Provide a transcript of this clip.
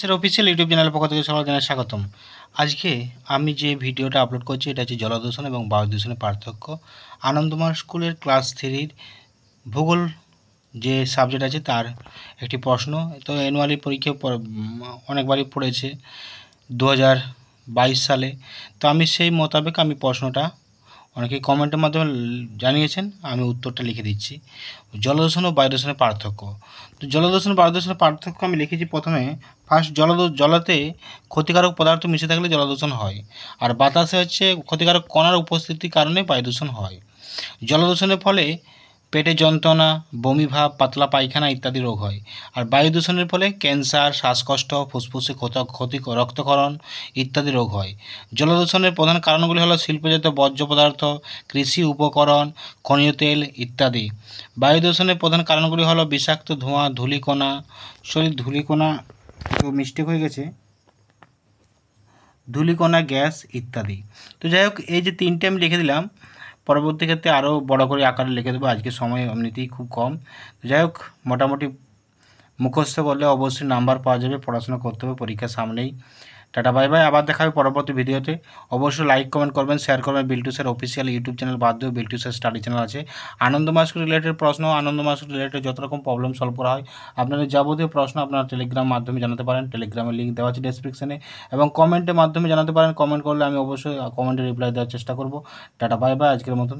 sir official YouTube চ্যানেলের পক্ষ থেকে সকল জানাই স্বাগতম আজকে আমি যে ভিডিওটা আপলোড করছি এটা হচ্ছে জলদূষণ এবং বায়ু দূষণের পার্থক্য আনন্দমান স্কুলের ক্লাস থ্রির ভূগোল যে সাবজেক্ট আছে তার একটি প্রশ্ন তো অ্যানুয়ালি পরীক্ষা অনেকবারই পড়েছে দু সালে তো আমি সেই মোতাবেক আমি প্রশ্নটা অনেকে কমেন্টের মাধ্যমে জানিয়েছেন আমি উত্তরটা লিখে দিচ্ছি জলদূষণ ও বায়ু দূষণের পার্থক্য তো জলদূষণ বায়ু দূষণের পার্থক্য আমি লিখেছি প্রথমে ফার্স্ট জল জলাতে ক্ষতিকারক পদার্থ মিশে থাকলে জলদূষণ হয় আর বাতাসে হচ্ছে ক্ষতিকারক কণার উপস্থিতির কারণে বায়ু দূষণ হয় জলদূষণের ফলে পেটে যন্ত্রণা বমিভাব পাতলা পায়খানা ইত্যাদি রোগ হয় আর বায়ু দূষণের ফলে ক্যান্সার শ্বাসকষ্ট ফুসফুসে ক্ষতি রক্তকরণ ইত্যাদি রোগ হয় জলদূষণের প্রধান কারণগুলি হলো শিল্পজাত বর্জ্য পদার্থ কৃষি উপকরণ খনিজ তেল ইত্যাদি বায়ু দূষণের প্রধান কারণগুলি হলো বিষাক্ত ধোঁয়া ধূলিকণা শরীর ধূলিকণা তো মিস্টেক হয়ে গেছে ধূলিকণা গ্যাস ইত্যাদি তো যাই হোক এই যে তিনটে আমি লিখে দিলাম পরবর্তী ক্ষেত্রে আরও বড় করে আকারে লিখে দেবো আজকে সময় এমনিতেই খুব কম যাই হোক মোটামুটি মুখস্থ করলে অবশ্যই নাম্বার পাওয়া যাবে পড়াশোনা করতে হবে পরীক্ষার সামনেই টাটা বাই বাই আবার দেখা হবে পরবর্তী ভিডিওতে অবশ্যই লাইক কমেন্ট করবেন শেয়ার করবেন Biltu sir official YouTube channel বাদ দিয়েও বিল্টু স্যার স্টাডি চ্যানেল আছে আনন্দ মাস্ক রিলেটেড প্রশ্ন আনন্দ মাস্ক রিলেটেড যত রকম প্রবলেম সলভ করা হয় আপনাদের যাবতীয় প্রশ্ন আপনারা টেলিগ্রাম মাধ্যমে জানাতে পারেন টেলিগ্রামের লিঙ্ক দেওয়া আছে ডিসক্রিপশনে এবং কমেন্টের মাধ্যমে জানাতে পারেন কমেন্ট করলে আমি অবশ্যই কমেন্টে রিপ্লাই দেওয়ার চেষ্টা করব টাটা বাই বাই আজকের মতন